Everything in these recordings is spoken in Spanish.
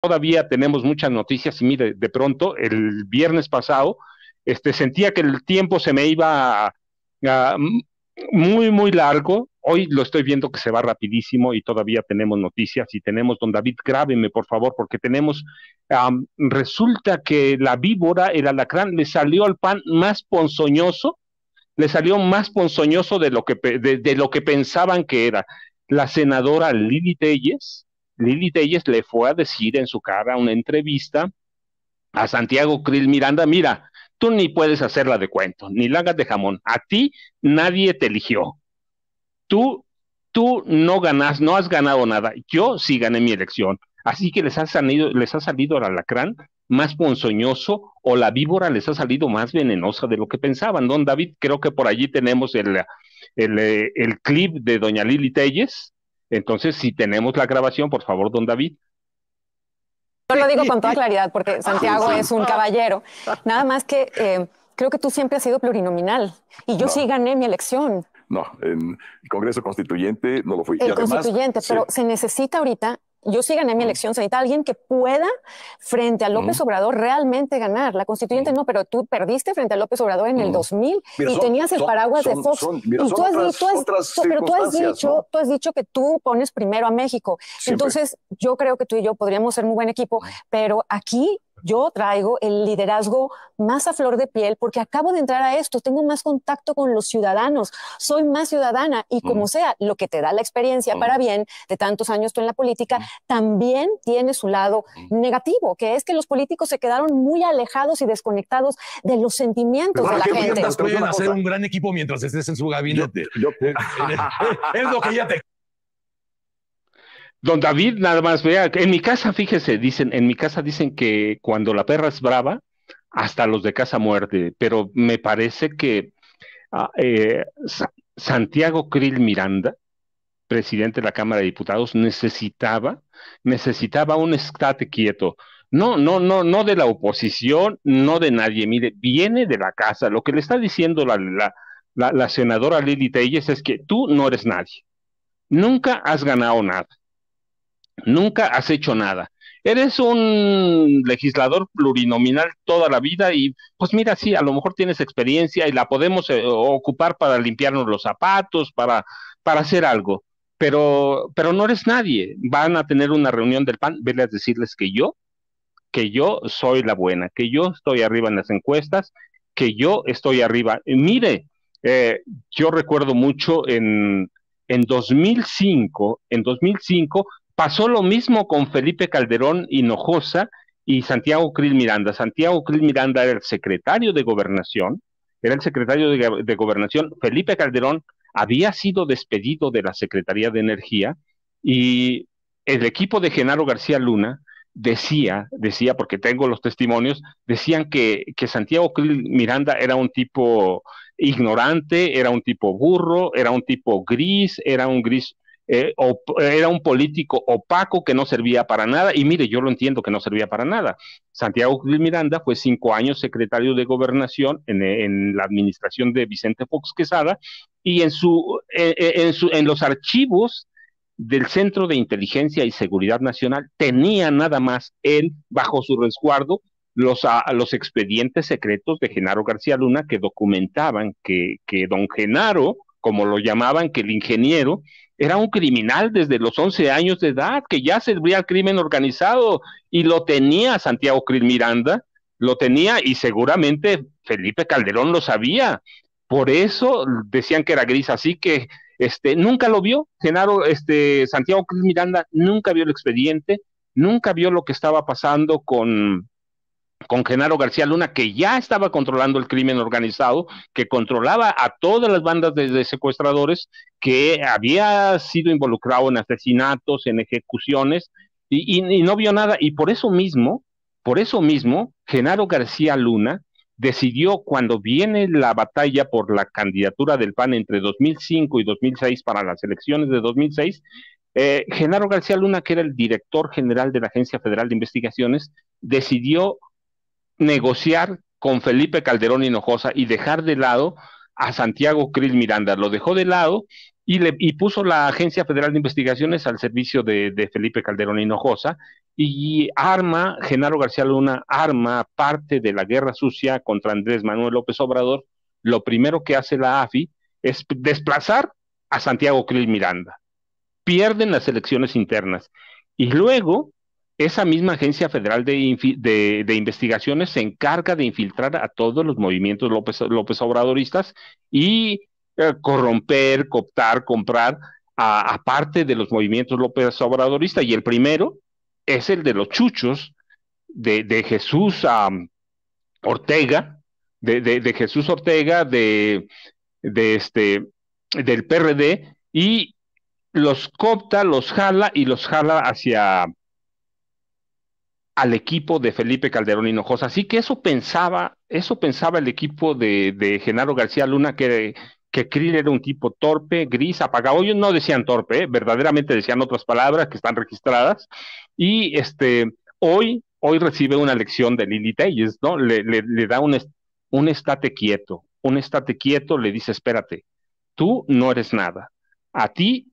todavía tenemos muchas noticias y mire, de pronto el viernes pasado este, sentía que el tiempo se me iba muy, muy largo. Hoy lo estoy viendo que se va rapidísimo y todavía tenemos noticias y tenemos, don David, grábeme por favor, porque tenemos, resulta que la víbora, el alacrán, le salió al pan más ponzoñoso, le salió más ponzoñoso de lo que, de, de lo que pensaban que era. La senadora Lili Telles, Lili Telles le fue a decir en su cara una entrevista a Santiago Krill Miranda, mira, tú ni puedes hacerla de cuento, ni la hagas de jamón, a ti nadie te eligió. Tú, tú no ganas, no has ganado nada, yo sí gané mi elección. Así que les ha salido, les ha salido el alacrán más ponzoñoso o la víbora les ha salido más venenosa de lo que pensaban. Don David, creo que por allí tenemos el, el, eh, el clip de doña Lili Telles entonces, si tenemos la grabación, por favor, don David. Yo lo digo con toda claridad porque Santiago es un caballero. Nada más que eh, creo que tú siempre has sido plurinominal y yo sí gané mi elección. No, en el Congreso Constituyente no lo fui. El constituyente, pero se necesita ahorita yo sí gané mi elección, se necesita alguien que pueda frente a López Obrador realmente ganar. La constituyente no, pero tú perdiste frente a López Obrador en el 2000 y tenías el paraguas de Fox. tú has, dicho, que tú pones primero a México. Entonces, yo creo que tú y yo podríamos ser muy buen equipo, pero aquí yo traigo el liderazgo más a flor de piel porque acabo de entrar a esto, tengo más contacto con los ciudadanos, soy más ciudadana y mm. como sea, lo que te da la experiencia mm. para bien de tantos años tú en la política, mm. también tiene su lado negativo, que es que los políticos se quedaron muy alejados y desconectados de los sentimientos de la gente. Pueden hacer un gran equipo mientras estés en su gabinete. es lo que ya te Don David nada más vea, en mi casa, fíjese, dicen, en mi casa dicen que cuando la perra es brava, hasta los de casa muerde, pero me parece que ah, eh, Santiago Krill Miranda, presidente de la Cámara de Diputados, necesitaba, necesitaba un estate quieto. No, no, no, no de la oposición, no de nadie. Mire, viene de la casa. Lo que le está diciendo la, senadora Lili Telles es que tú no eres nadie. Nunca has ganado nada nunca has hecho nada. Eres un legislador plurinominal toda la vida y pues mira, sí, a lo mejor tienes experiencia y la podemos eh, ocupar para limpiarnos los zapatos, para, para hacer algo, pero, pero no eres nadie. Van a tener una reunión del PAN, verles a decirles que yo, que yo soy la buena, que yo estoy arriba en las encuestas, que yo estoy arriba. mire, eh, yo recuerdo mucho en, en 2005, en 2005 Pasó lo mismo con Felipe Calderón Hinojosa y Santiago Krill Miranda. Santiago Krill Miranda era el secretario de gobernación, era el secretario de, gobernación. Felipe Calderón había sido despedido de la Secretaría de Energía y el equipo de Genaro García Luna decía, decía, porque tengo los testimonios, decían que, que Santiago Krill Miranda era un tipo ignorante, era un tipo burro, era un tipo gris, era un gris eh, era un político opaco que no servía para nada, y mire, yo lo entiendo que no servía para nada. Santiago Miranda fue cinco años secretario de gobernación en, la administración de Vicente Fox Quesada, y en, su, eh, eh, en, su, los archivos del Centro de Inteligencia y Seguridad Nacional tenía nada más él bajo su resguardo los, ah, los expedientes secretos de Genaro García Luna que documentaban que, que don Genaro como lo llamaban, que el ingeniero era un criminal desde los 11 años de edad, que ya servía al crimen organizado y lo tenía Santiago Cris Miranda, lo tenía y seguramente Felipe Calderón lo sabía. Por eso decían que era gris, así que este, nunca lo vio. Genaro, este, Santiago Cris Miranda nunca vio el expediente, nunca vio lo que estaba pasando con con Genaro García Luna, que ya estaba controlando el crimen organizado, que controlaba a todas las bandas de, secuestradores, que había sido involucrado en asesinatos, en ejecuciones, y, no vio nada. Y por eso mismo, por eso mismo, Genaro García Luna decidió cuando viene la batalla por la candidatura del PAN entre 2005 y 2006 para las elecciones de 2006, eh, Genaro García Luna, que era el director general de la Agencia Federal de Investigaciones, decidió negociar con Felipe Calderón Hinojosa y dejar de lado a Santiago Cris Miranda. Lo dejó de lado y, le, puso la Agencia Federal de Investigaciones al servicio de, de Felipe Calderón Hinojosa y arma, Genaro García Luna arma parte de la guerra sucia contra Andrés Manuel López Obrador. Lo primero que hace la AFI es desplazar a Santiago Cris Miranda. Pierden las elecciones internas. Y luego esa misma Agencia Federal de, Investigaciones se encarga de infiltrar a todos los movimientos López, López Obradoristas y eh, corromper, cooptar, comprar a, parte de los movimientos López Obradoristas. Y el primero es el de los chuchos de, Jesús Ortega, de, Jesús Ortega, de, de este, del PRD, y los copta, los jala y los jala hacia al equipo de Felipe Calderón Hinojosa. Así que eso pensaba, eso pensaba el equipo de, Genaro García Luna, que, que Krill era un tipo torpe, gris, apagado. Ellos no decían torpe, ¿eh? verdaderamente decían otras palabras que están registradas. Y este, hoy, hoy recibe una lección de Lili es ¿no? Le, le, da un, un estate quieto, un estate quieto, le dice, espérate, tú no eres nada. A ti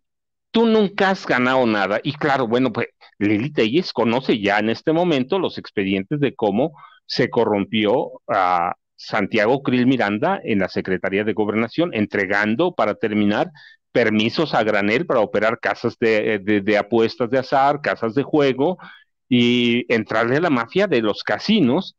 tú nunca has ganado nada. Y claro, bueno, pues Lili Telles conoce ya en este momento los expedientes de cómo se corrompió a Santiago Krill Miranda en la Secretaría de Gobernación, entregando, para terminar, permisos a granel para operar casas de, de apuestas de azar, casas de juego y entrarle a la mafia de los casinos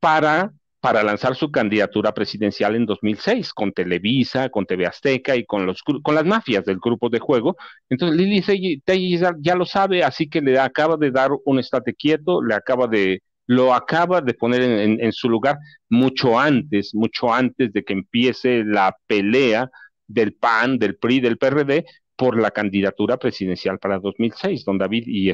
para para lanzar su candidatura presidencial en 2006 con Televisa, con TV Azteca y con, los, con las mafias del grupo de juego. Entonces Lili Tellis ya, lo sabe, así que le acaba de dar un estate quieto, le acaba de, lo acaba de poner en, su lugar mucho antes, mucho antes de que empiece la pelea del PAN, del PRI, del PRD por la candidatura presidencial para 2006, don David, y,